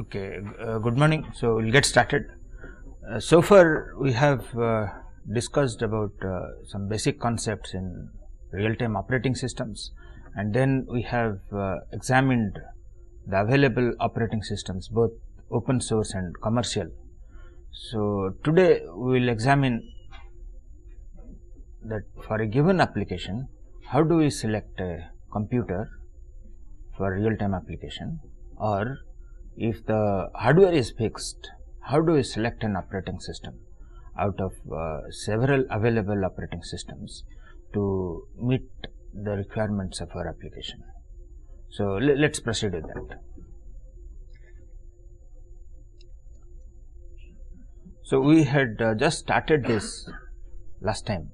Okay, uh, good morning. So, we will get started. Uh, so far, we have uh, discussed about uh, some basic concepts in real time operating systems and then we have uh, examined the available operating systems both open source and commercial. So, today we will examine that for a given application, how do we select a computer for real time application or if the hardware is fixed, how do you select an operating system out of uh, several available operating systems to meet the requirements of our application? So, let us proceed with that. So, we had uh, just started this last time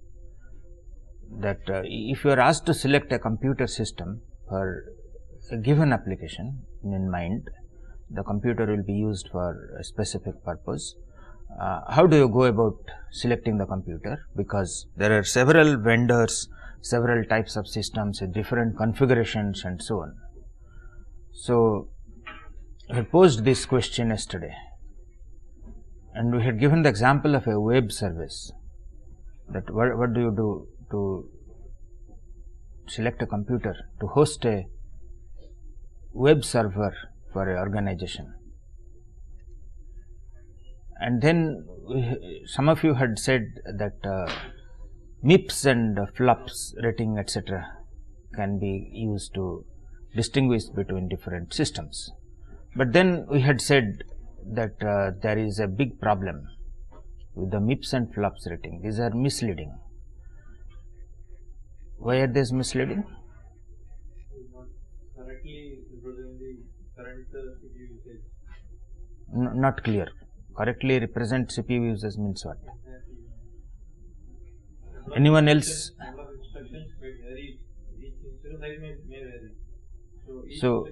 that uh, if you are asked to select a computer system for a given application in mind, the computer will be used for a specific purpose. Uh, how do you go about selecting the computer? Because there are several vendors, several types of systems with different configurations and so on. So, I posed this question yesterday and we had given the example of a web service that what, what do you do to select a computer to host a web server for a organization. And then some of you had said that uh, MIPS and flaps rating etc can be used to distinguish between different systems. But then we had said that uh, there is a big problem with the MIPS and flaps rating. These are misleading. Why are these misleading? not clear. Correctly represent CPU uses means what? Anyone else? So,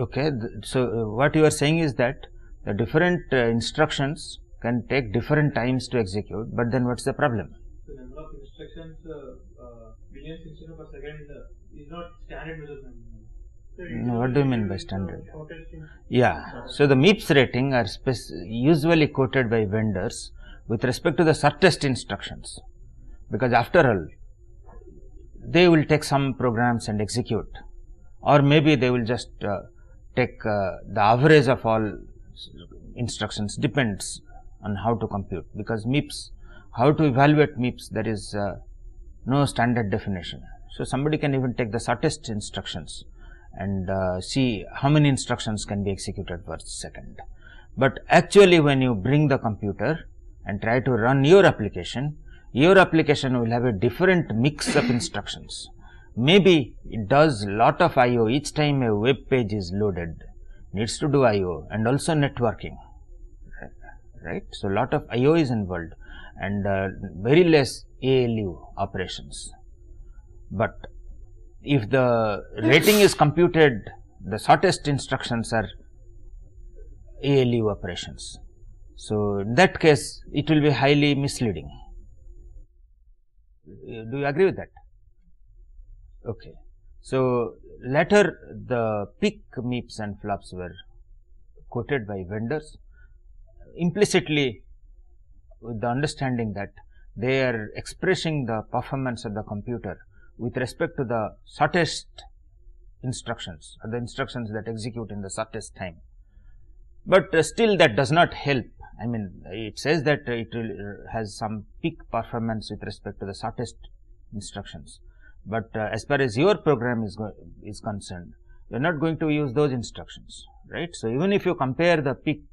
okay. So, uh, what you are saying is that the different uh, instructions can take different times to execute, but then what's the problem? So, number of instructions, uh, uh, instructions per second uh, is not standard measurement. What do you mean by standard? Yeah, so the MIPS rating are usually quoted by vendors with respect to the shortest instructions because after all they will take some programs and execute or maybe they will just uh, take uh, the average of all instructions depends on how to compute because MIPS, how to evaluate MIPS, there is uh, no standard definition. So, somebody can even take the shortest instructions and uh, see how many instructions can be executed per second. But actually when you bring the computer and try to run your application, your application will have a different mix of instructions. Maybe it does lot of IO each time a web page is loaded, needs to do IO and also networking, right. So, lot of IO is involved and uh, very less ALU operations. But if the rating is computed the shortest instructions are ALU operations. So, in that case it will be highly misleading. Do you agree with that? Okay. So, later the PIC MIPS and flops were quoted by vendors implicitly with the understanding that they are expressing the performance of the computer with respect to the shortest instructions or the instructions that execute in the shortest time. But uh, still that does not help. I mean, it says that it will, uh, has some peak performance with respect to the shortest instructions. But uh, as far as your program is, is concerned, you are not going to use those instructions, right. So, even if you compare the peak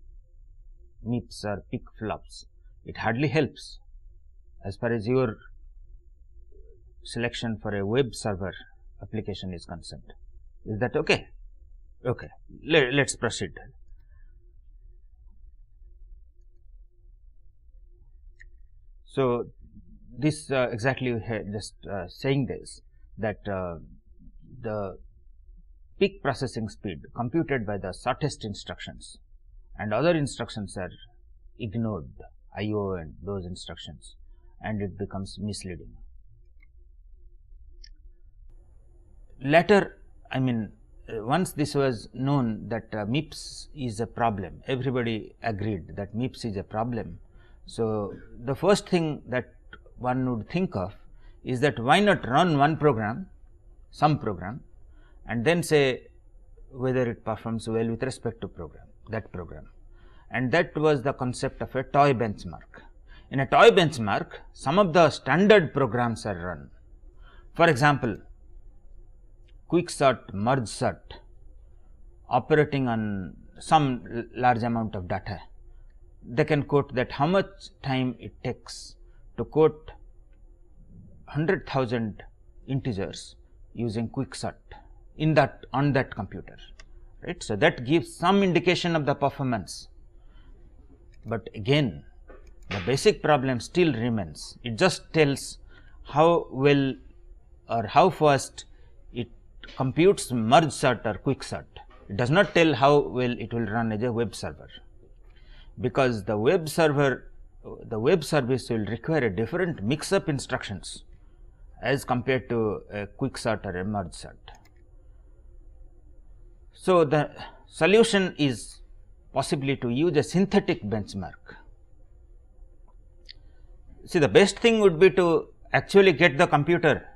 MIPS or peak flops, it hardly helps as far as your selection for a web server application is concerned. Is that okay? Okay, Let, let's proceed. So, this uh, exactly just uh, saying this that uh, the peak processing speed computed by the shortest instructions and other instructions are ignored IO and those instructions and it becomes misleading. later I mean uh, once this was known that uh, MIPS is a problem, everybody agreed that MIPS is a problem. So, the first thing that one would think of is that why not run one program, some program and then say whether it performs well with respect to program, that program. And that was the concept of a toy benchmark. In a toy benchmark, some of the standard programs are run. For example, Quick sort, merge sort operating on some large amount of data. They can quote that how much time it takes to quote 100,000 integers using sort in that on that computer right. So, that gives some indication of the performance, but again the basic problem still remains it just tells how well or how fast computes merge sort or quick sort. It does not tell how well it will run as a web server, because the web server, the web service will require a different mix up instructions as compared to a quick sort or a merge sort. So, the solution is possibly to use a synthetic benchmark. See the best thing would be to actually get the computer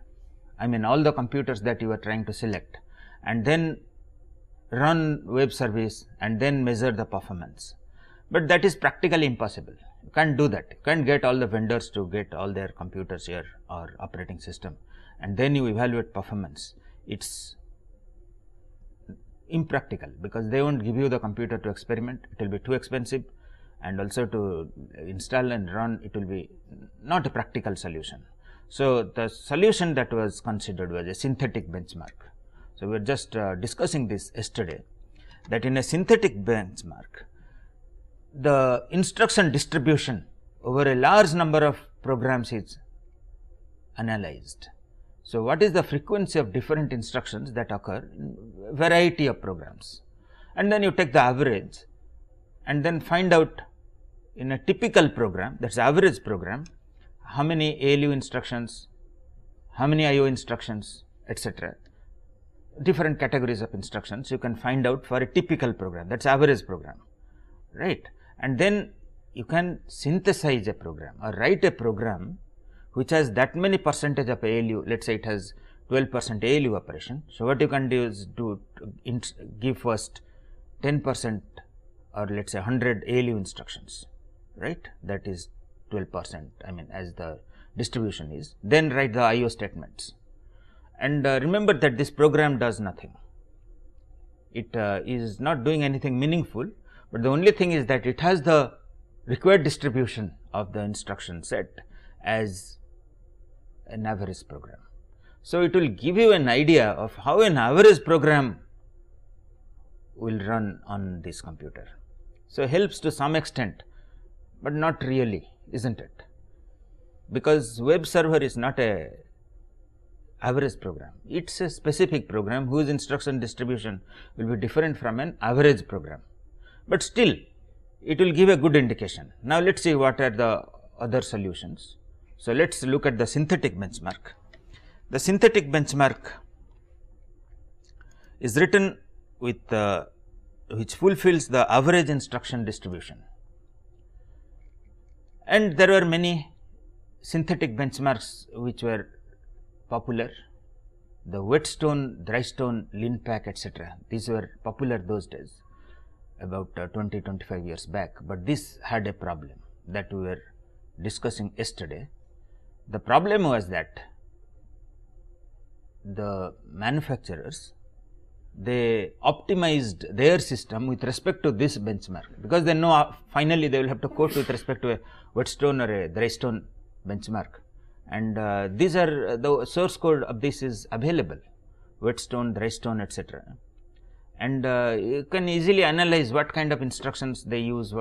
I mean all the computers that you are trying to select and then run web service and then measure the performance. But that is practically impossible. You can't do that. You can't get all the vendors to get all their computers here or operating system and then you evaluate performance. It's impractical because they won't give you the computer to experiment. It will be too expensive and also to install and run it will be not a practical solution. So, the solution that was considered was a synthetic benchmark. So, we were just uh, discussing this yesterday that in a synthetic benchmark, the instruction distribution over a large number of programs is analyzed. So, what is the frequency of different instructions that occur in variety of programs and then you take the average and then find out in a typical program that is average program how many ALU instructions, how many IO instructions etc. different categories of instructions you can find out for a typical program that is average program right and then you can synthesize a program or write a program which has that many percentage of ALU let us say it has 12 percent ALU operation. So, what you can do is do give first 10 percent or let us say 100 ALU instructions right that is 12 percent I mean as the distribution is then write the IO statements and uh, remember that this program does nothing. It uh, is not doing anything meaningful, but the only thing is that it has the required distribution of the instruction set as an average program. So, it will give you an idea of how an average program will run on this computer. So, helps to some extent but not really is not it because web server is not a average program it is a specific program whose instruction distribution will be different from an average program but still it will give a good indication now let us see what are the other solutions so let us look at the synthetic benchmark the synthetic benchmark is written with uh, which fulfills the average instruction distribution and there were many synthetic benchmarks which were popular the whetstone, dry stone, linpack etc. These were popular those days about uh, 20 25 years back, but this had a problem that we were discussing yesterday. The problem was that the manufacturers they optimized their system with respect to this benchmark because they know uh, finally they will have to quote with respect to a whetstone or a drystone benchmark and uh, these are uh, the source code of this is available whetstone drystone etc and uh, you can easily analyze what kind of instructions they use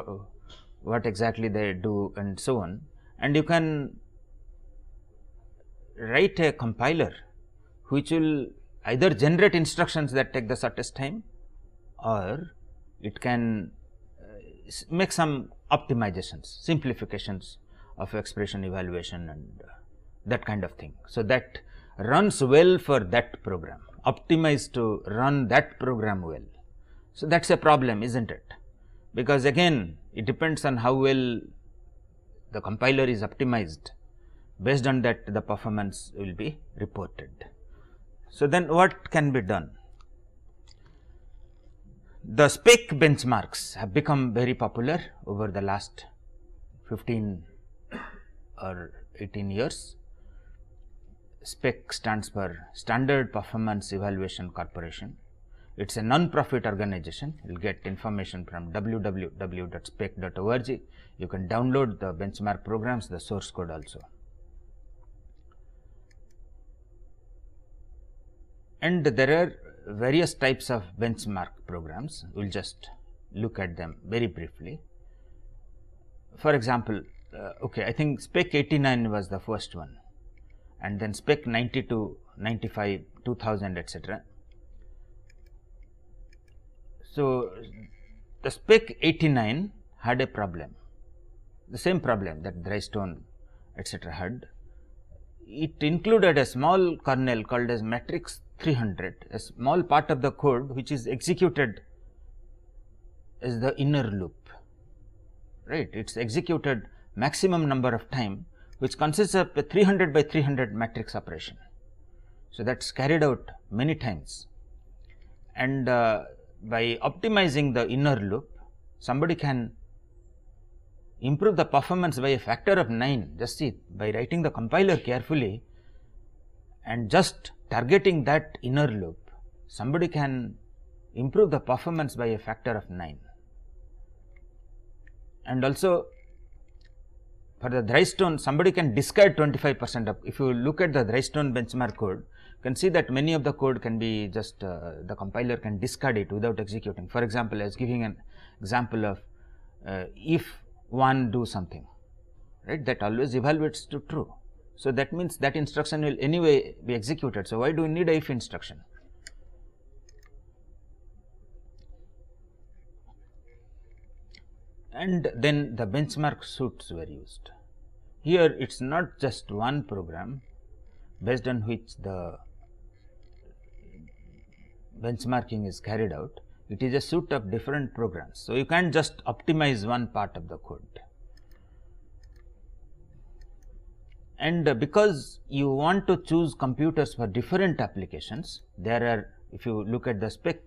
what exactly they do and so on and you can write a compiler which will either generate instructions that take the shortest time or it can uh, make some optimizations, simplifications of expression evaluation and uh, that kind of thing. So, that runs well for that program, optimized to run that program well. So, that is a problem is not it, because again it depends on how well the compiler is optimized based on that the performance will be reported. So, then what can be done? The spec benchmarks have become very popular over the last 15 or 18 years. SPEC stands for Standard Performance Evaluation Corporation. It is a non-profit organization. You will get information from www.spec.org. You can download the benchmark programs, the source code also. and there are various types of benchmark programs. We will just look at them very briefly. For example, uh, okay, I think spec 89 was the first one and then spec 92, 95, 2000 etc. So, the spec 89 had a problem, the same problem that Drystone etc. had. It included a small kernel called as matrix 300. A small part of the code which is executed is the inner loop, right. It is executed maximum number of time which consists of a 300 by 300 matrix operation. So, that is carried out many times and uh, by optimizing the inner loop somebody can improve the performance by a factor of 9 just see by writing the compiler carefully and just targeting that inner loop, somebody can improve the performance by a factor of 9. And also for the dry stone somebody can discard 25 percent of if you look at the dry stone benchmark code you can see that many of the code can be just uh, the compiler can discard it without executing for example I was giving an example of uh, if one do something right that always evaluates to true so, that means that instruction will anyway be executed. So, why do we need a if instruction? And then the benchmark suits were used. Here it is not just one program based on which the benchmarking is carried out, it is a suit of different programs. So, you cannot just optimize one part of the code. and uh, because you want to choose computers for different applications, there are if you look at the spec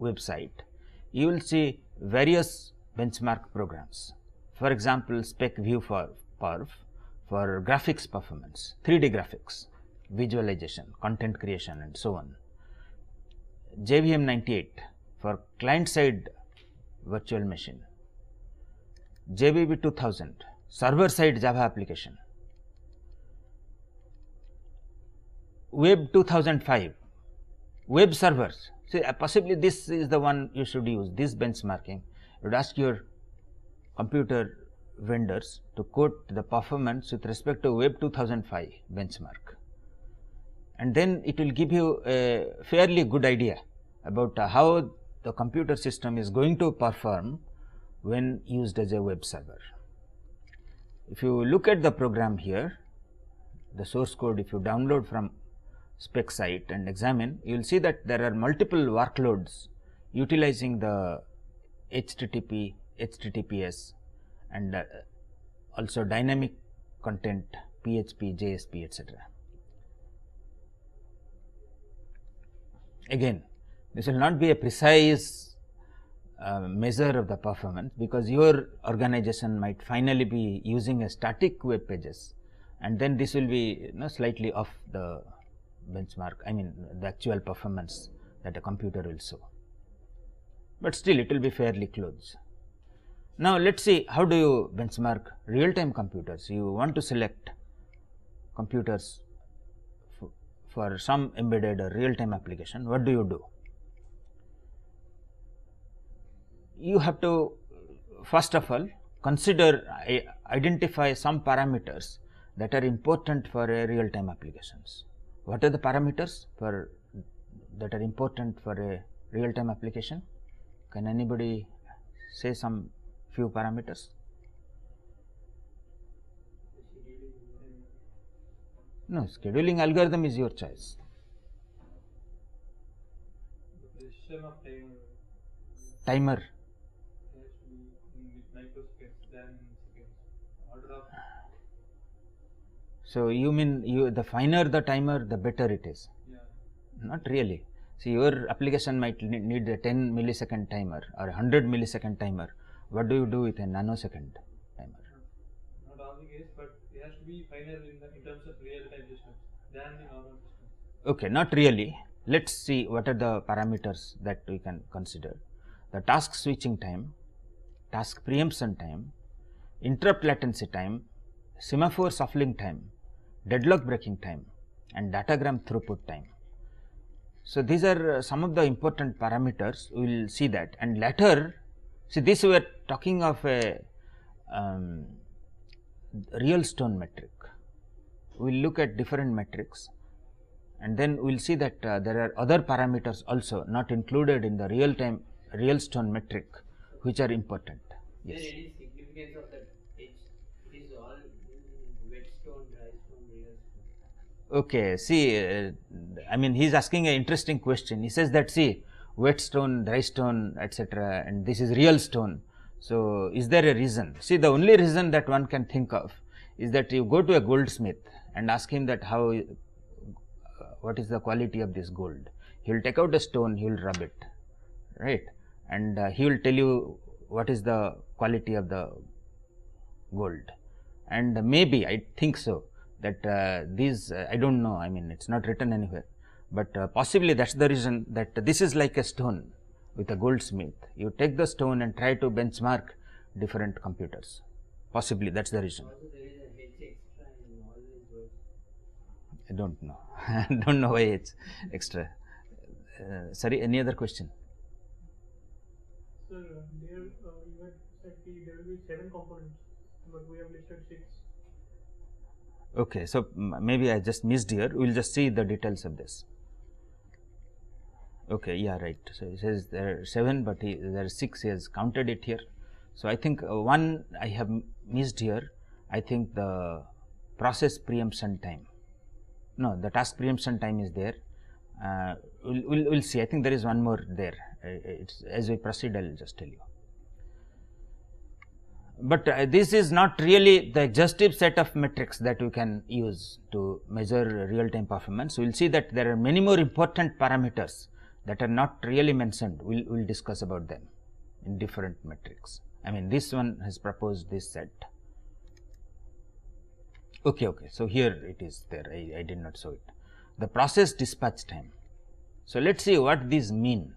website, you will see various benchmark programs. For example, spec view for perf for graphics performance, 3D graphics, visualization, content creation and so on. JVM 98 for client side virtual machine, JVB 2000 server side Java application, web 2005 web servers so uh, possibly this is the one you should use this benchmarking you would ask your computer vendors to quote the performance with respect to web 2005 benchmark and then it will give you a fairly good idea about uh, how the computer system is going to perform when used as a web server. If you look at the program here, the source code if you download from spec site and examine, you will see that there are multiple workloads utilizing the HTTP, HTTPS and uh, also dynamic content, PHP, JSP, etc. Again, this will not be a precise uh, measure of the performance because your organization might finally be using a static web pages and then this will be you know, slightly off the benchmark, I mean the actual performance that a computer will show, but still it will be fairly close. Now, let us see how do you benchmark real time computers, you want to select computers for some embedded or real time application, what do you do? You have to first of all consider identify some parameters that are important for a real time applications what are the parameters for that are important for a real time application can anybody say some few parameters no scheduling algorithm is your choice timer So, you mean you the finer the timer the better it is? Yeah. Not really. So, your application might need a 10 millisecond timer or 100 millisecond timer. What do you do with a nanosecond timer? Not all case, but it has to be finer in, the, in terms of real time than the normal Okay, not really. Let us see what are the parameters that we can consider. The task switching time, task preemption time, interrupt latency time, semaphore shuffling time deadlock breaking time and datagram throughput time. So, these are uh, some of the important parameters we will see that and later see this we are talking of a um, real stone metric. We will look at different metrics and then we will see that uh, there are other parameters also not included in the real time real stone metric which are important. Yes. Okay, see, uh, I mean, he is asking an interesting question. He says that, see, wet stone, dry stone, etc., and this is real stone. So, is there a reason? See, the only reason that one can think of is that you go to a goldsmith and ask him that how, uh, what is the quality of this gold. He will take out a stone, he will rub it, right, and uh, he will tell you what is the quality of the gold. And maybe, I think so, that uh, these uh, I do not know I mean it is not written anywhere, but uh, possibly that is the reason that this is like a stone with a goldsmith. You take the stone and try to benchmark different computers possibly that is the reason. I do not know, I do not know why it is extra. Uh, sorry any other question? Sir, uh, there uh, you had said there will be 7 components, but we have listed 6. Okay, so maybe I just missed here. We will just see the details of this. Okay, yeah, right. So he says there are seven, but he, there are six. He has counted it here. So I think uh, one I have missed here. I think the process preemption time. No, the task preemption time is there. Uh, we'll, we'll, we'll see. I think there is one more there. as we proceed, I'll just tell you but uh, this is not really the exhaustive set of metrics that we can use to measure real time performance. We will see that there are many more important parameters that are not really mentioned, we will we'll discuss about them in different metrics. I mean this one has proposed this set. Okay, okay. So, here it is there, I, I did not show it. The process dispatch time. So, let us see what these mean.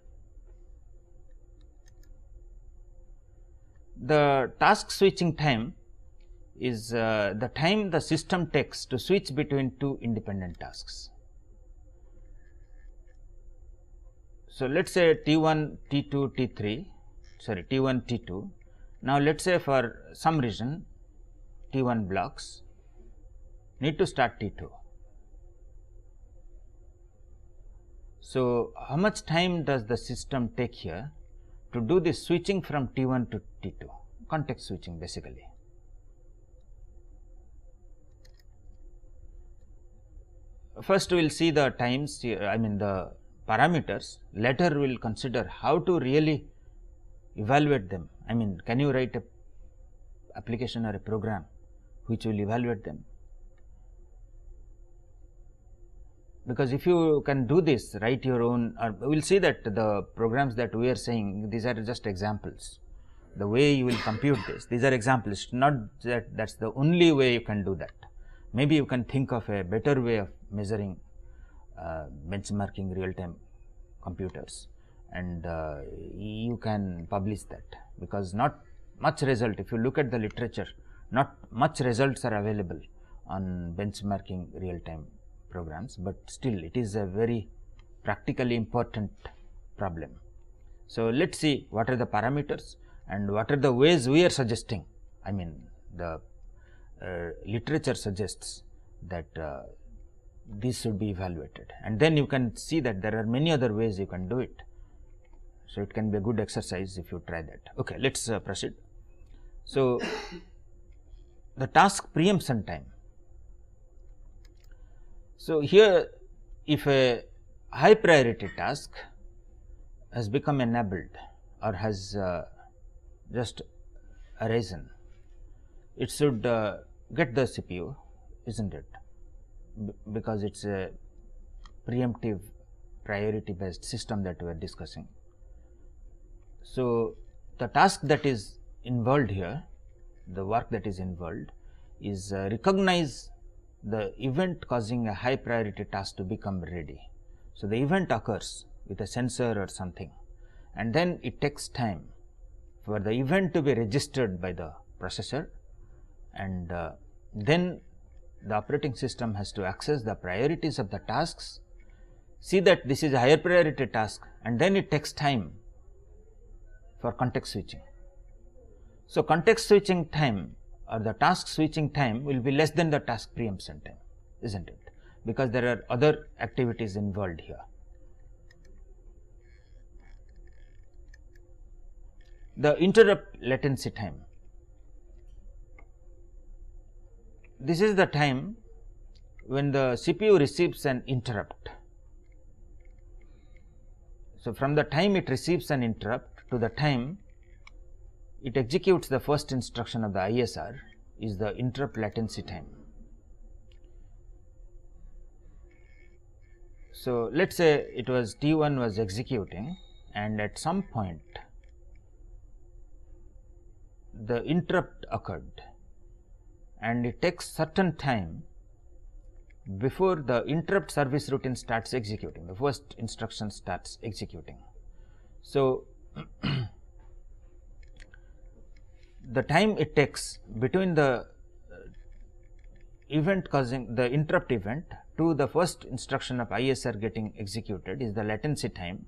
the task switching time is uh, the time the system takes to switch between two independent tasks. So, let us say T 1, T 2, T 3 sorry T 1, T 2. Now, let us say for some reason T 1 blocks need to start T 2. So, how much time does the system take here? to do this switching from T1 to T2, context switching basically. First we will see the times, uh, I mean the parameters, later we will consider how to really evaluate them. I mean, can you write a application or a program which will evaluate them because if you can do this write your own or we will see that the programs that we are saying these are just examples the way you will compute this these are examples not that that is the only way you can do that maybe you can think of a better way of measuring uh, benchmarking real time computers and uh, you can publish that because not much result if you look at the literature not much results are available on benchmarking real time programs, but still it is a very practically important problem. So, let us see what are the parameters and what are the ways we are suggesting. I mean the uh, literature suggests that uh, should be evaluated and then you can see that there are many other ways you can do it. So, it can be a good exercise if you try that. Okay, let us uh, proceed. So, the task preemption time so, here if a high priority task has become enabled or has uh, just arisen, it should uh, get the CPU is not it B because it is a preemptive priority based system that we are discussing. So, the task that is involved here the work that is involved is uh, recognize the event causing a high priority task to become ready. So, the event occurs with a sensor or something and then it takes time for the event to be registered by the processor and uh, then the operating system has to access the priorities of the tasks, see that this is a higher priority task and then it takes time for context switching. So, context switching time or the task switching time will be less than the task preemption time, isn't it? Because there are other activities involved here. The interrupt latency time. This is the time when the CPU receives an interrupt. So, from the time it receives an interrupt to the time it executes the first instruction of the ISR is the interrupt latency time. So, let us say it was T1 was executing and at some point the interrupt occurred and it takes certain time before the interrupt service routine starts executing, the first instruction starts executing. So, the time it takes between the uh, event causing the interrupt event to the first instruction of ISR getting executed is the latency time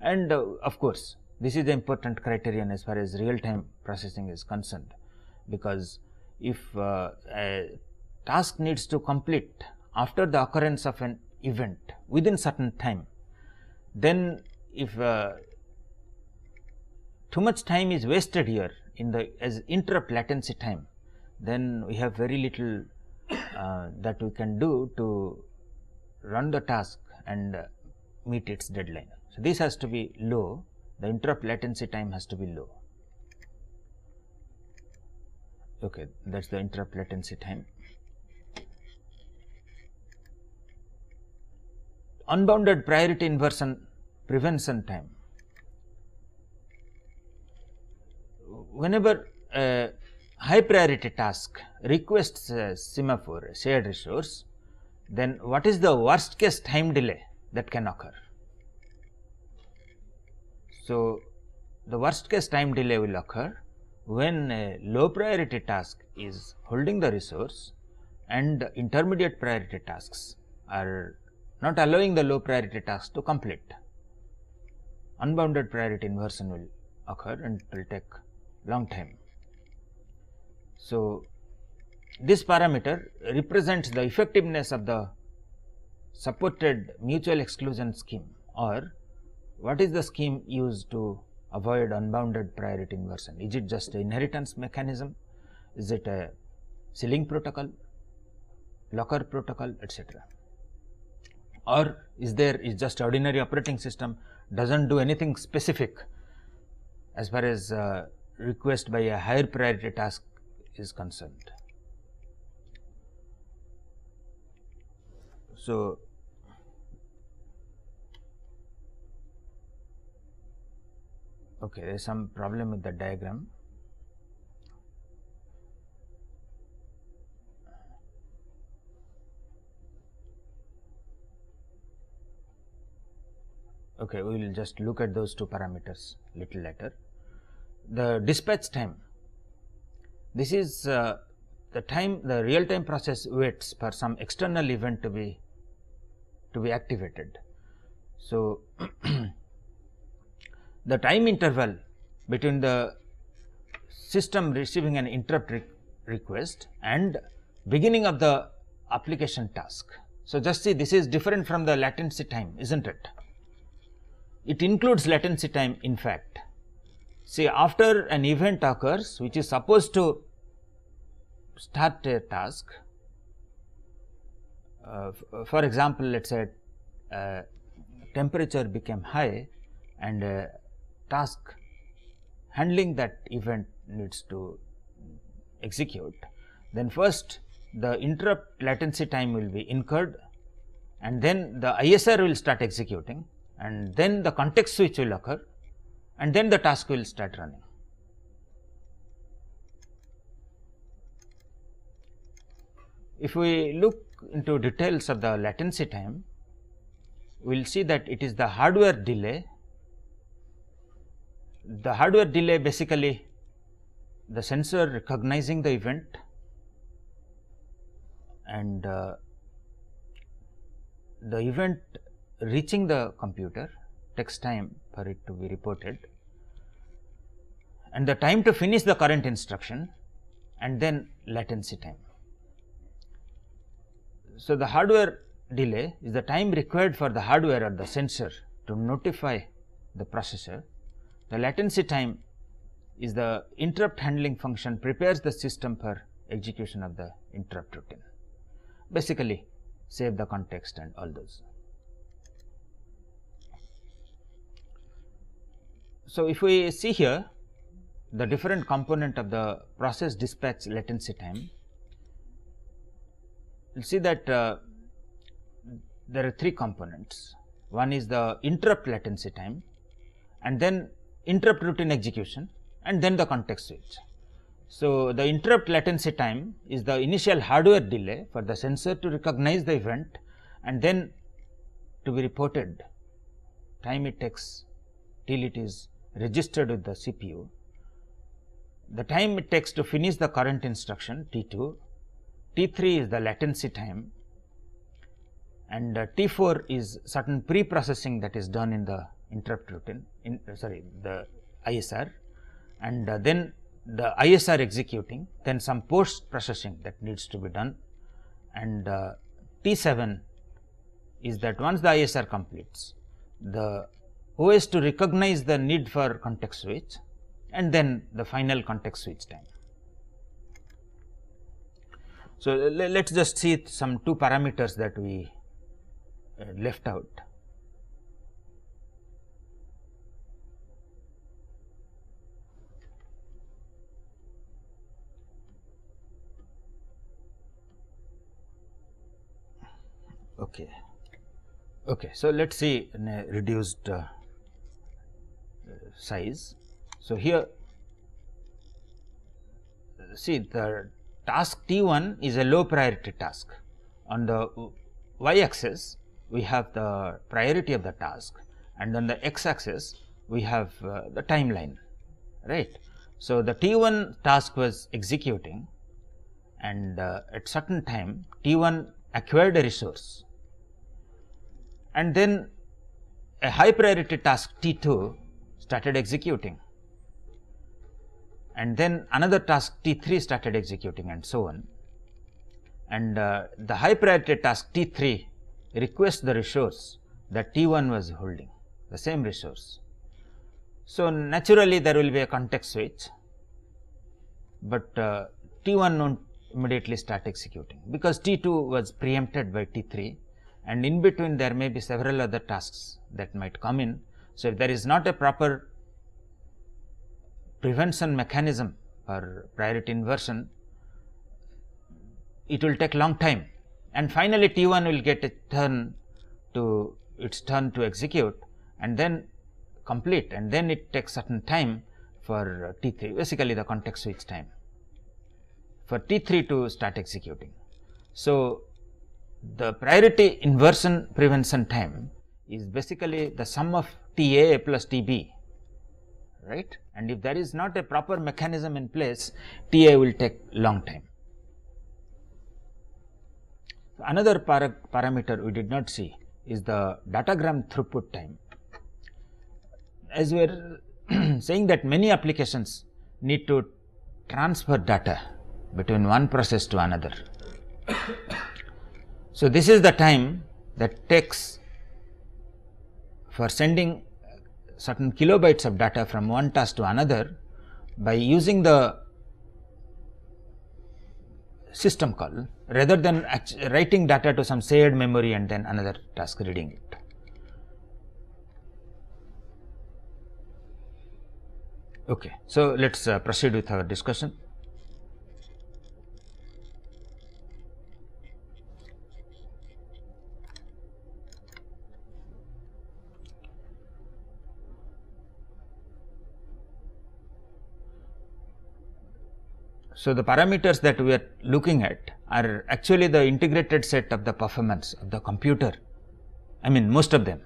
and uh, of course, this is the important criterion as far as real time processing is concerned because if uh, a task needs to complete after the occurrence of an event within certain time, then if uh, too much time is wasted here in the as interrupt latency time, then we have very little uh, that we can do to run the task and uh, meet its deadline. So, this has to be low, the interrupt latency time has to be low. Okay, that is the interrupt latency time. Unbounded priority inversion prevention time. whenever a high priority task requests a semaphore shared resource, then what is the worst case time delay that can occur? So, the worst case time delay will occur when a low priority task is holding the resource and intermediate priority tasks are not allowing the low priority task to complete. Unbounded priority inversion will occur and it will take long time. So, this parameter represents the effectiveness of the supported mutual exclusion scheme or what is the scheme used to avoid unbounded priority inversion? Is it just an inheritance mechanism? Is it a sealing protocol, locker protocol, etc.? Or is there is just ordinary operating system does not do anything specific as far as uh, request by a higher priority task is concerned. So, okay, there is some problem with the diagram. Okay, we will just look at those two parameters little later the dispatch time. This is uh, the time the real time process waits for some external event to be to be activated. So, the time interval between the system receiving an interrupt re request and beginning of the application task. So, just see this is different from the latency time is not it? It includes latency time in fact, See, after an event occurs which is supposed to start a task, uh, uh for example, let us say uh, temperature became high and uh, task handling that event needs to execute, then first the interrupt latency time will be incurred and then the ISR will start executing and then the context switch will occur and then the task will start running. If we look into details of the latency time, we will see that it is the hardware delay. The hardware delay basically the sensor recognizing the event and uh, the event reaching the computer takes time for it to be reported and the time to finish the current instruction and then latency time. So, the hardware delay is the time required for the hardware or the sensor to notify the processor. The latency time is the interrupt handling function prepares the system for execution of the interrupt routine. Basically, save the context and all those. So, if we see here the different component of the process dispatch latency time, you will see that uh, there are three components. One is the interrupt latency time and then interrupt routine execution and then the context switch. So, the interrupt latency time is the initial hardware delay for the sensor to recognize the event and then to be reported time it takes till it is registered with the CPU. The time it takes to finish the current instruction T2, T3 is the latency time and uh, T4 is certain pre-processing that is done in the interrupt routine in uh, sorry the ISR and uh, then the ISR executing then some post processing that needs to be done and uh, T7 is that once the ISR completes the who is to recognize the need for context switch and then the final context switch time. So, let us just see some two parameters that we uh, left out. Okay. Okay, so let us see in a reduced uh, size. So, here see the task T1 is a low priority task. On the y axis we have the priority of the task and on the x axis we have uh, the timeline right. So, the T1 task was executing and uh, at certain time T1 acquired a resource and then a high priority task T2 started executing and then another task T3 started executing and so on. And uh, the high priority task T3 requests the resource that T1 was holding, the same resource. So, naturally there will be a context switch, but uh, T1 won't immediately start executing because T2 was preempted by T3 and in between there may be several other tasks that might come in so, if there is not a proper prevention mechanism for priority inversion, it will take long time and finally, T 1 will get a turn to its turn to execute and then complete and then it takes certain time for T 3 basically the context switch time for T 3 to start executing. So, the priority inversion prevention time is basically the sum of Ta plus Tb, right? And if there is not a proper mechanism in place, Ta will take long time. Another parameter we did not see is the datagram throughput time. As we are saying that many applications need to transfer data between one process to another. so, this is the time that takes for sending certain kilobytes of data from one task to another by using the system call rather than writing data to some shared memory and then another task reading it. Okay, so let us uh, proceed with our discussion. So, the parameters that we are looking at are actually the integrated set of the performance of the computer. I mean most of them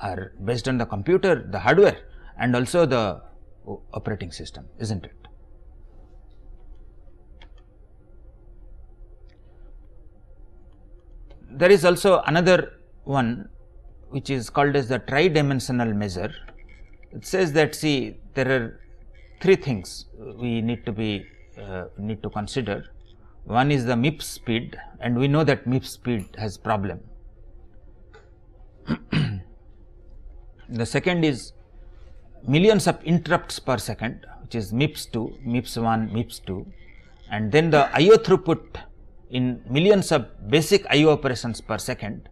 are based on the computer, the hardware and also the operating system, is not it? There is also another one which is called as the tri-dimensional measure. It says that see there are three things we need to be uh, need to consider. One is the MIP speed and we know that MIP speed has problem. the second is millions of interrupts per second which is MIPS 2, MIPS 1, MIPS 2 and then the IO throughput in millions of basic IO operations per second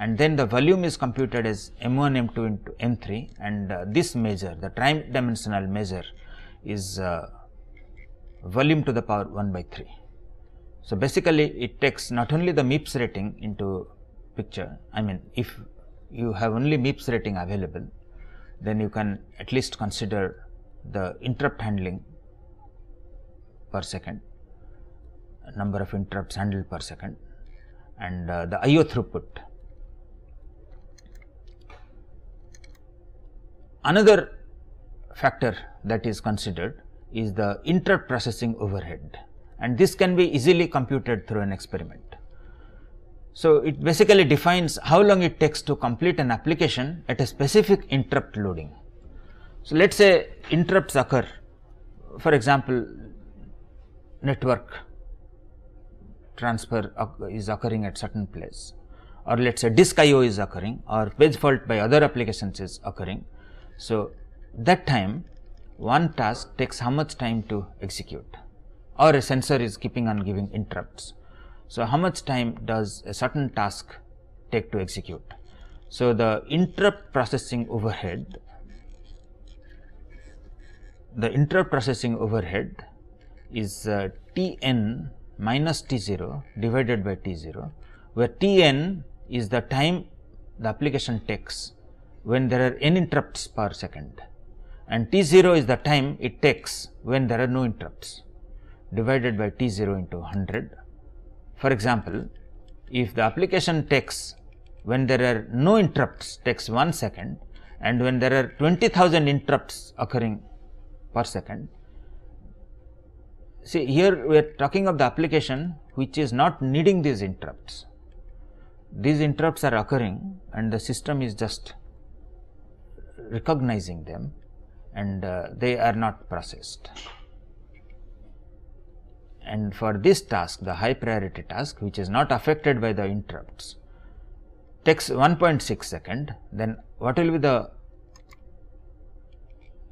and then the volume is computed as m1 m2 into m3 and uh, this measure the time dimensional measure is uh, volume to the power 1 by 3. So, basically it takes not only the MIPS rating into picture, I mean if you have only MIPS rating available, then you can at least consider the interrupt handling per second, number of interrupts handled per second and uh, the IO throughput. Another factor that is considered is the inter-processing overhead and this can be easily computed through an experiment. So, it basically defines how long it takes to complete an application at a specific interrupt loading. So, let us say interrupts occur for example, network transfer is occurring at certain place or let us say disk IO is occurring or page fault by other applications is occurring. So, that time one task takes how much time to execute or a sensor is keeping on giving interrupts. So, how much time does a certain task take to execute? So, the interrupt processing overhead the interrupt processing overhead is uh, T n minus T 0 divided by T 0, where T n is the time the application takes when there are n interrupts per second and t0 is the time it takes when there are no interrupts divided by t0 into 100. For example, if the application takes when there are no interrupts takes 1 second and when there are 20,000 interrupts occurring per second. See here we are talking of the application which is not needing these interrupts. These interrupts are occurring and the system is just recognizing them and uh, they are not processed. And for this task, the high priority task, which is not affected by the interrupts, takes 1.6 second, then what will be the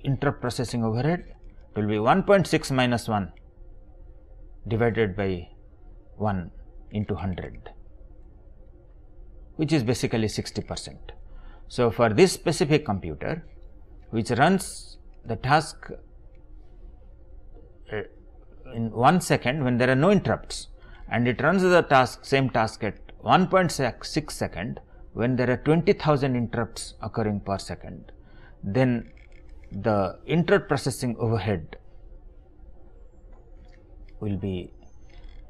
interrupt processing overhead? It will be 1.6 minus 1 divided by 1 into 100, which is basically 60 percent. So, for this specific computer, which runs the task eh, in 1 second when there are no interrupts and it runs the task same task at 1.6 second when there are 20,000 interrupts occurring per second, then the interrupt processing overhead will be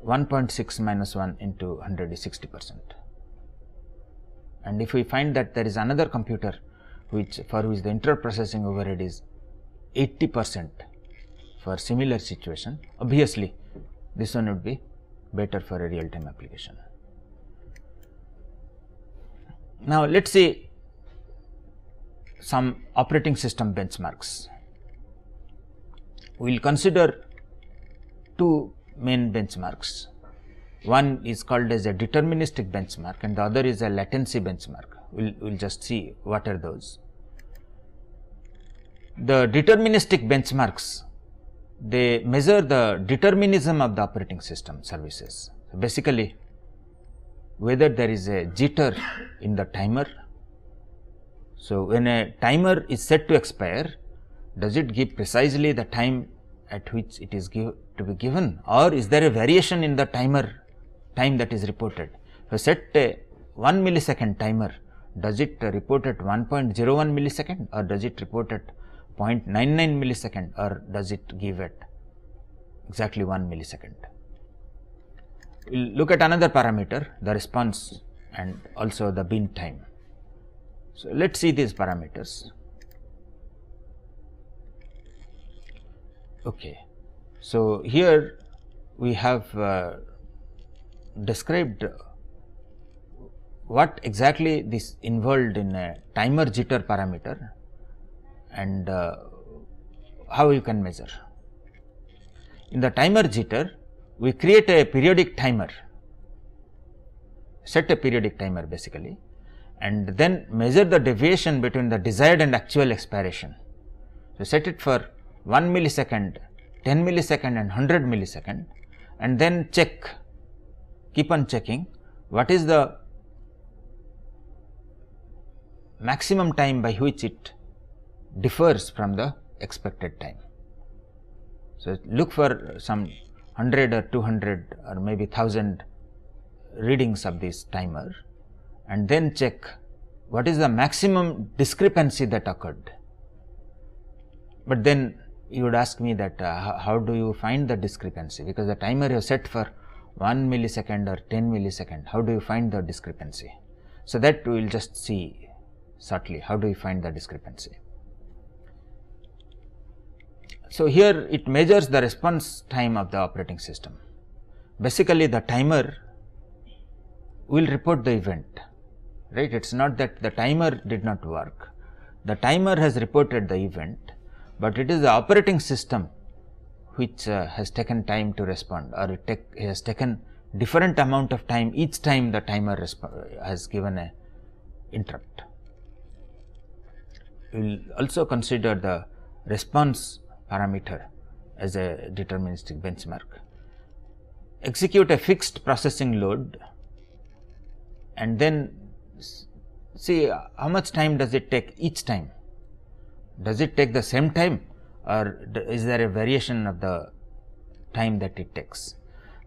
1.6 minus 1 into 100 is 60 percent. And if we find that there is another computer which for which the interrupt processing overhead is 80% for similar situation, obviously this one would be better for a real time application. Now, let us see some operating system benchmarks. We will consider two main benchmarks. One is called as a deterministic benchmark and the other is a latency benchmark. We will we'll just see what are those. The deterministic benchmarks, they measure the determinism of the operating system services. basically, whether there is a jitter in the timer. So, when a timer is set to expire, does it give precisely the time at which it is give, to be given or is there a variation in the timer time that is reported. So, set a 1 millisecond timer, does it report at 1.01 millisecond or does it report at 0.99 millisecond or does it give it exactly 1 millisecond. We will look at another parameter the response and also the bin time. So, let us see these parameters. Okay. So, here we have uh, described what exactly this involved in a timer jitter parameter and uh, how you can measure. In the timer jitter, we create a periodic timer, set a periodic timer basically and then measure the deviation between the desired and actual expiration. So, set it for 1 millisecond, 10 millisecond and 100 millisecond and then check, keep on checking what is the maximum time by which it differs from the expected time. So, look for some 100 or 200 or maybe 1000 readings of this timer and then check what is the maximum discrepancy that occurred. But then you would ask me that uh, how do you find the discrepancy because the timer you set for 1 millisecond or 10 millisecond how do you find the discrepancy. So, that we will just see shortly how do you find the discrepancy. So, here it measures the response time of the operating system. Basically, the timer will report the event, right. It is not that the timer did not work. The timer has reported the event, but it is the operating system which uh, has taken time to respond or it take, has taken different amount of time each time the timer has given a interrupt. We will also consider the response parameter as a deterministic benchmark. Execute a fixed processing load and then see uh, how much time does it take each time. Does it take the same time or is there a variation of the time that it takes?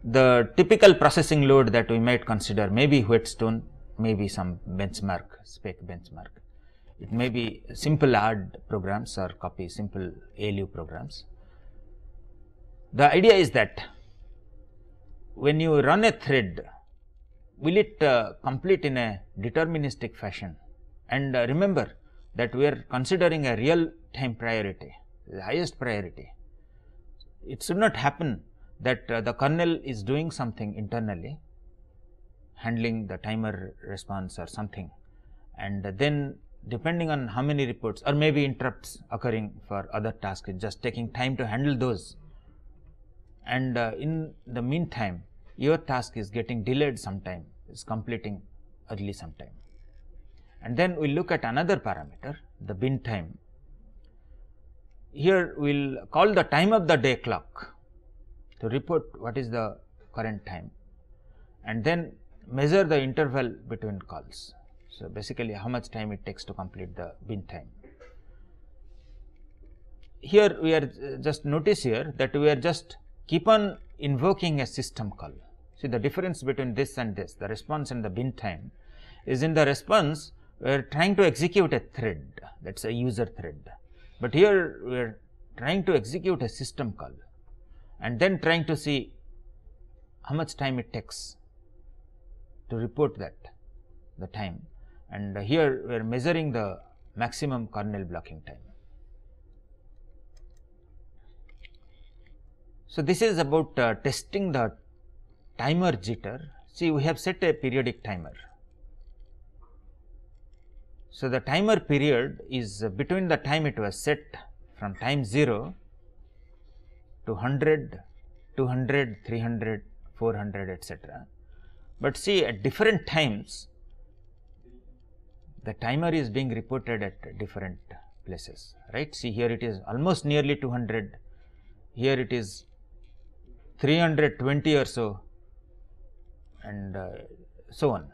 The typical processing load that we might consider may be Whetstone, may be some benchmark, spec benchmark it may be simple add programs or copy simple ALU programs. The idea is that when you run a thread, will it uh, complete in a deterministic fashion and uh, remember that we are considering a real time priority, the highest priority. It should not happen that uh, the kernel is doing something internally, handling the timer response or something and then depending on how many reports or maybe interrupts occurring for other tasks just taking time to handle those and uh, in the meantime your task is getting delayed sometime is completing early sometime and then we look at another parameter the bin time here we will call the time of the day clock to report what is the current time and then measure the interval between calls so, basically how much time it takes to complete the bin time. Here we are uh, just notice here that we are just keep on invoking a system call. See the difference between this and this the response and the bin time is in the response we are trying to execute a thread that is a user thread, but here we are trying to execute a system call and then trying to see how much time it takes to report that the time and here we are measuring the maximum kernel blocking time. So, this is about uh, testing the timer jitter. See, we have set a periodic timer. So, the timer period is between the time it was set from time 0 to 100, 200, 300, 400 etc. But see at different times the timer is being reported at different places, right. See here it is almost nearly 200, here it is 320 or so and uh, so on.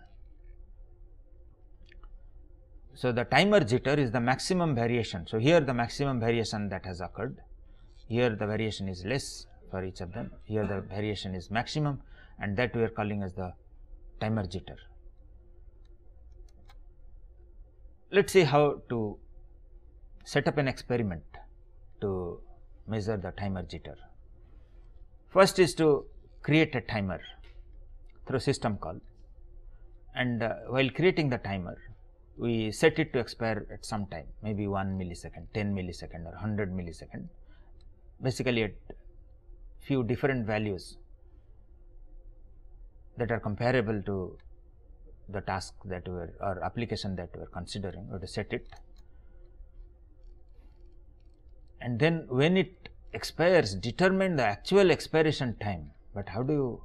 So, the timer jitter is the maximum variation. So, here the maximum variation that has occurred, here the variation is less for each of them, here the variation is maximum and that we are calling as the timer jitter. let us see how to set up an experiment to measure the timer jitter. First is to create a timer through system call and uh, while creating the timer we set it to expire at some time maybe 1 millisecond, 10 millisecond or 100 millisecond basically at few different values that are comparable to the task that we are or application that we are considering, we have to set it and then when it expires determine the actual expiration time, but how do you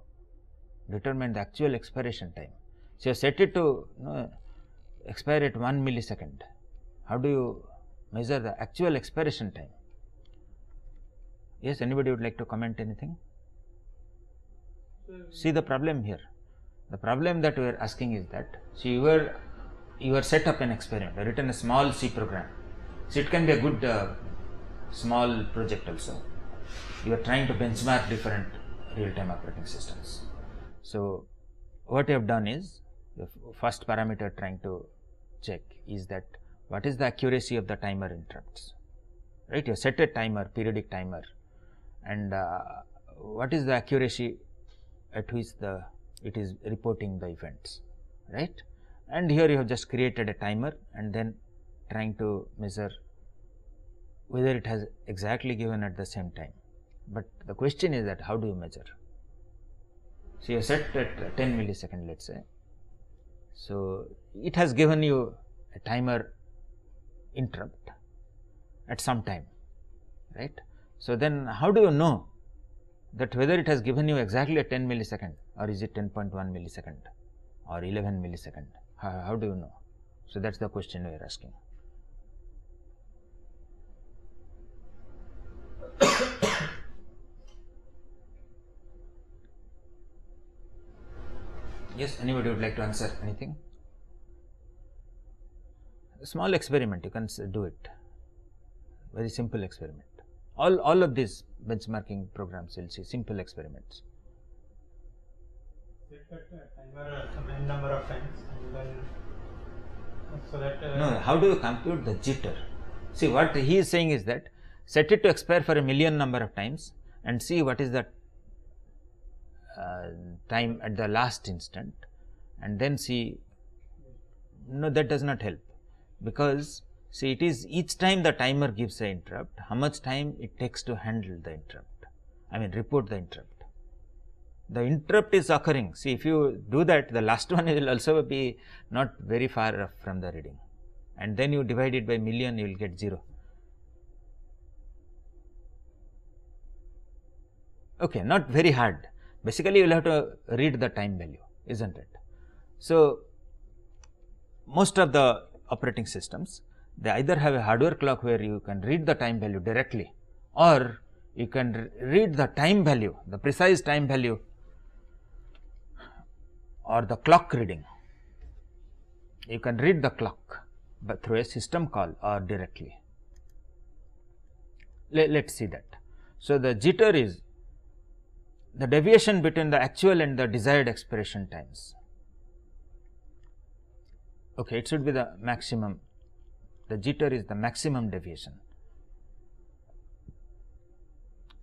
determine the actual expiration time. So, you set it to you know, expire at 1 millisecond, how do you measure the actual expiration time? Yes, anybody would like to comment anything? See the problem here. The problem that we are asking is that, so you were, you are set up an experiment, written a small C program. So it can be a good uh, small project also. You are trying to benchmark different real-time operating systems. So what you have done is, the first parameter trying to check is that what is the accuracy of the timer interrupts, right? You set a timer, periodic timer and uh, what is the accuracy at which the it is reporting the events right and here you have just created a timer and then trying to measure whether it has exactly given at the same time but the question is that how do you measure so you set at 10 millisecond let's say so it has given you a timer interrupt at some time right so then how do you know that whether it has given you exactly a 10 millisecond or is it 10.1 millisecond or 11 millisecond? How, how do you know? So that's the question we are asking. yes, anybody would like to answer anything? A small experiment, you can do it. Very simple experiment. All, all of these benchmarking programs will see simple experiments. No, how do you compute the jitter? See, what he is saying is that set it to expire for a million number of times and see what is the uh, time at the last instant and then see. No, that does not help because see, it is each time the timer gives the interrupt, how much time it takes to handle the interrupt, I mean, report the interrupt the interrupt is occurring. See if you do that the last one will also be not very far from the reading and then you divide it by million you will get 0. Okay, not very hard basically you will have to read the time value is not it. So, most of the operating systems they either have a hardware clock where you can read the time value directly or you can read the time value the precise time value or the clock reading. You can read the clock but through a system call or directly. Let, let's see that. So, the jitter is the deviation between the actual and the desired expiration times. Okay, it should be the maximum, the jitter is the maximum deviation.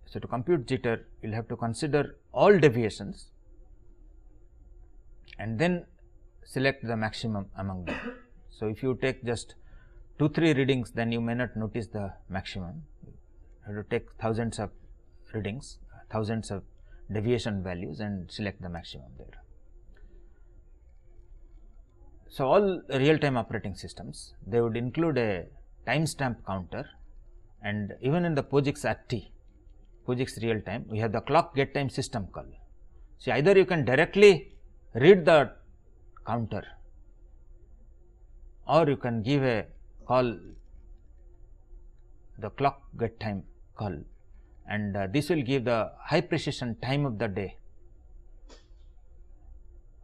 So, to compute jitter, you will have to consider all deviations and then select the maximum among them. So, if you take just 2 3 readings then you may not notice the maximum you have to take thousands of readings thousands of deviation values and select the maximum there. So, all real time operating systems they would include a timestamp counter and even in the POSIX T, POSIX real time we have the clock get time system call. See either you can directly read the counter or you can give a call the clock get time call and uh, this will give the high precision time of the day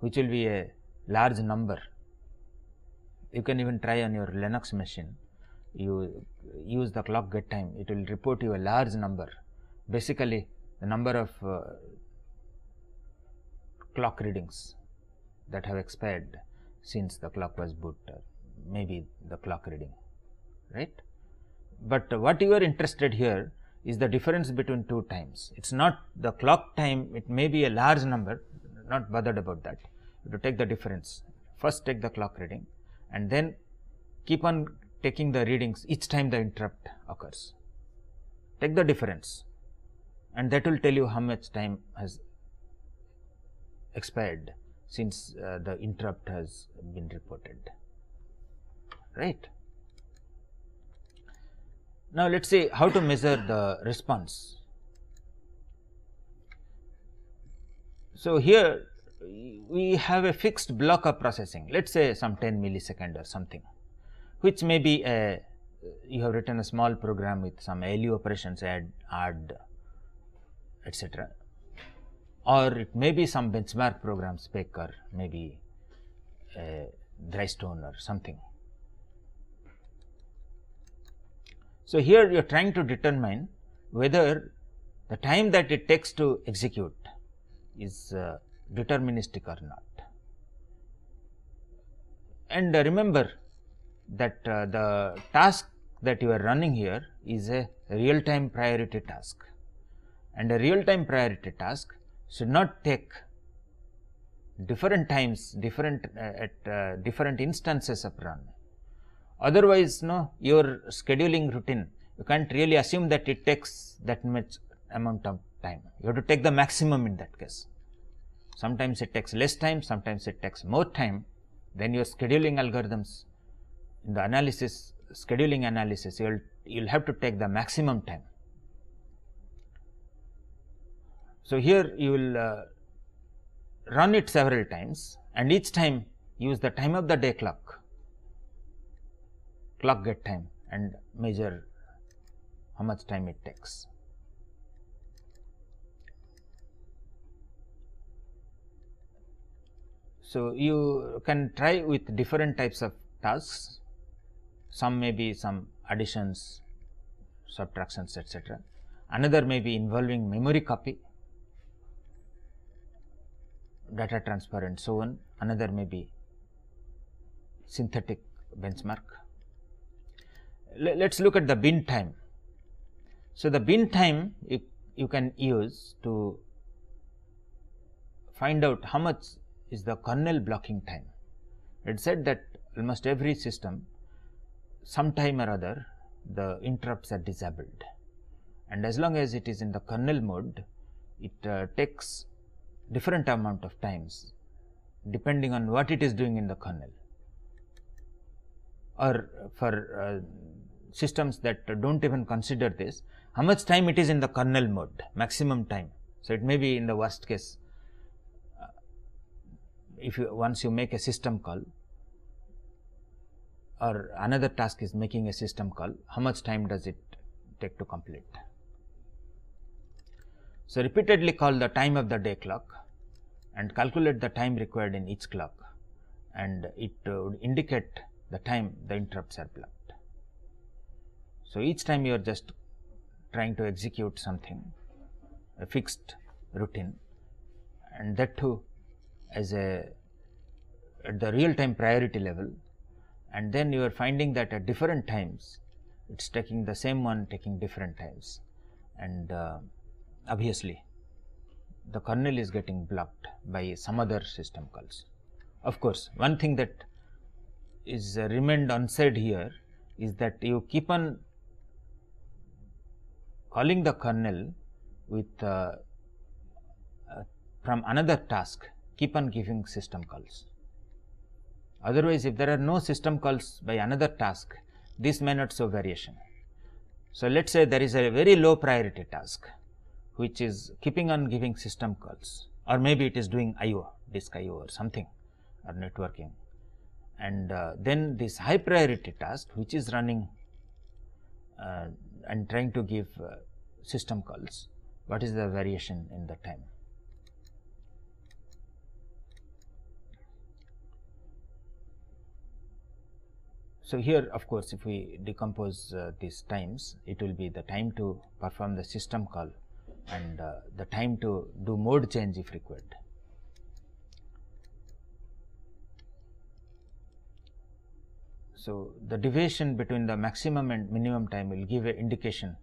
which will be a large number. You can even try on your Linux machine you use the clock get time it will report you a large number basically the number of uh, clock readings that have expired since the clock was booted, uh, maybe the clock reading, right. But what you are interested here is the difference between two times. It is not the clock time, it may be a large number, not bothered about that. To take the difference, first take the clock reading and then keep on taking the readings each time the interrupt occurs. Take the difference and that will tell you how much time has expired since uh, the interrupt has been reported right now let's see how to measure the response so here we have a fixed block of processing let's say some 10 millisecond or something which may be a you have written a small program with some LU operations add add etc or it may be some benchmark programs, PEC or maybe dry uh, Drystone or something. So, here you are trying to determine whether the time that it takes to execute is uh, deterministic or not. And uh, remember that uh, the task that you are running here is a real time priority task and a real time priority task should not take different times, different uh, at uh, different instances of run. Otherwise, no, your scheduling routine, you can't really assume that it takes that much amount of time. You have to take the maximum in that case. Sometimes it takes less time, sometimes it takes more time. Then your scheduling algorithms, in the analysis, scheduling analysis, you'll you'll have to take the maximum time. So, here you will uh, run it several times and each time use the time of the day clock, clock get time and measure how much time it takes. So, you can try with different types of tasks, some may be some additions, subtractions etc. Another may be involving memory copy data transfer and so on another may be synthetic benchmark let's look at the bin time so the bin time you, you can use to find out how much is the kernel blocking time it said that almost every system sometime or other the interrupts are disabled and as long as it is in the kernel mode it uh, takes different amount of times depending on what it is doing in the kernel or for uh, systems that do not even consider this how much time it is in the kernel mode maximum time. So, it may be in the worst case uh, if you once you make a system call or another task is making a system call how much time does it take to complete. So, repeatedly call the time of the day clock and calculate the time required in each clock and it would indicate the time the interrupts are blocked. So, each time you are just trying to execute something a fixed routine and that too as a at the real time priority level and then you are finding that at different times it is taking the same one taking different times and uh, obviously the kernel is getting blocked by some other system calls. Of course, one thing that is uh, remained unsaid here is that you keep on calling the kernel with uh, uh, from another task keep on giving system calls. Otherwise, if there are no system calls by another task, this may not show variation. So, let us say there is a very low priority task which is keeping on giving system calls or maybe it is doing IO, disk IO or something or networking. And uh, then this high priority task which is running uh, and trying to give uh, system calls, what is the variation in the time. So, here of course, if we decompose uh, these times, it will be the time to perform the system call and uh, the time to do mode change if required. So, the deviation between the maximum and minimum time will give an indication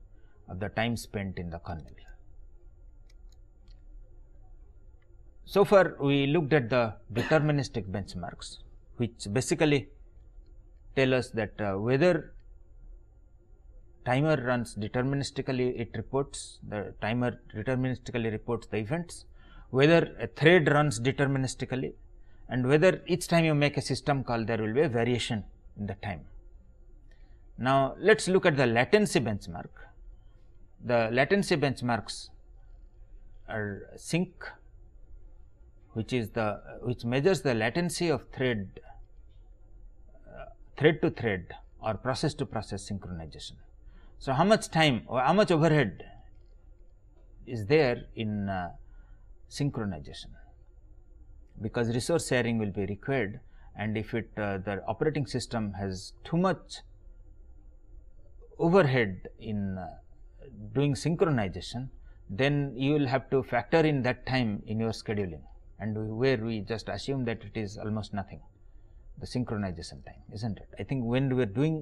of the time spent in the kernel. So far, we looked at the deterministic benchmarks which basically tell us that uh, whether timer runs deterministically it reports the timer deterministically reports the events whether a thread runs deterministically and whether each time you make a system call there will be a variation in the time. Now, let us look at the latency benchmark. The latency benchmarks are sync which is the which measures the latency of thread uh, thread to thread or process to process synchronization. So, how much time or how much overhead is there in uh, synchronization because resource sharing will be required and if it uh, the operating system has too much overhead in uh, doing synchronization then you will have to factor in that time in your scheduling and where we just assume that it is almost nothing the synchronization time isn't it i think when we were doing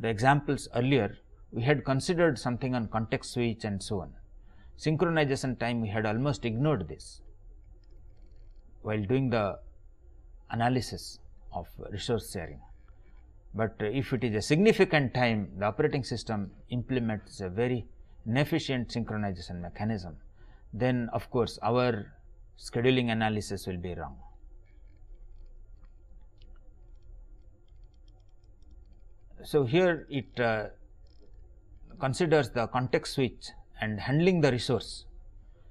the examples earlier we had considered something on context switch and so on. Synchronization time we had almost ignored this while doing the analysis of resource sharing. But if it is a significant time the operating system implements a very inefficient synchronization mechanism then of course, our scheduling analysis will be wrong. So, here it uh, considers the context switch and handling the resource.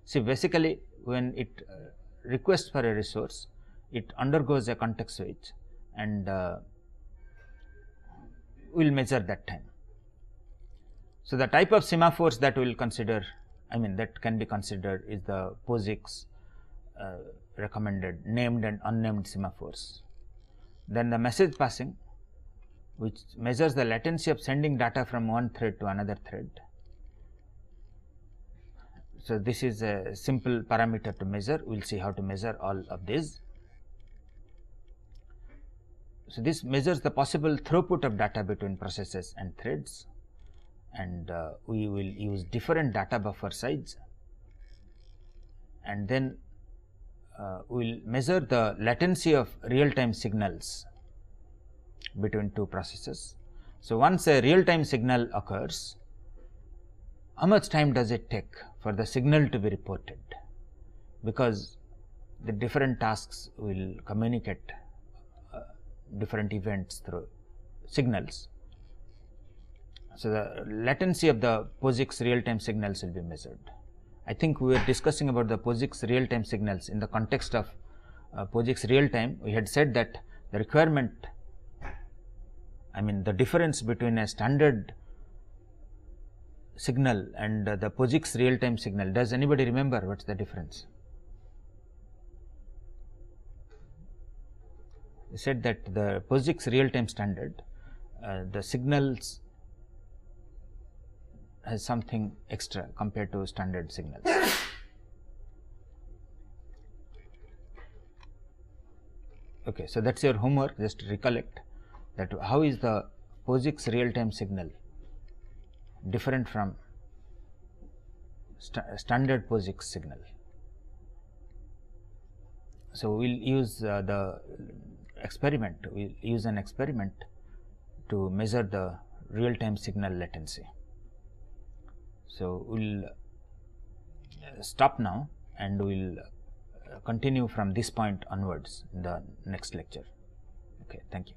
See basically when it uh, requests for a resource, it undergoes a context switch and uh, we will measure that time. So, the type of semaphores that we will consider I mean that can be considered is the POSIX uh, recommended named and unnamed semaphores. Then the message passing which measures the latency of sending data from one thread to another thread. So, this is a simple parameter to measure, we will see how to measure all of these. So, this measures the possible throughput of data between processes and threads and uh, we will use different data buffer size and then uh, we will measure the latency of real time signals between two processes. So, once a real time signal occurs, how much time does it take for the signal to be reported? Because the different tasks will communicate uh, different events through signals. So, the latency of the POSIX real time signals will be measured. I think we were discussing about the POSIX real time signals in the context of uh, POSIX real time. We had said that the requirement I mean the difference between a standard signal and uh, the POSIX real time signal. Does anybody remember what is the difference? We said that the POSIX real time standard, uh, the signals has something extra compared to standard signals. Okay, so that is your homework just recollect that how is the POSIX real-time signal different from st standard POSIX signal. So, we will use uh, the experiment, we will use an experiment to measure the real-time signal latency. So, we will uh, stop now and we will uh, continue from this point onwards in the next lecture. Okay, thank you.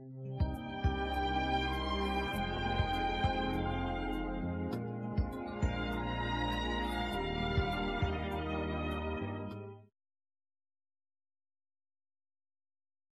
Thank you.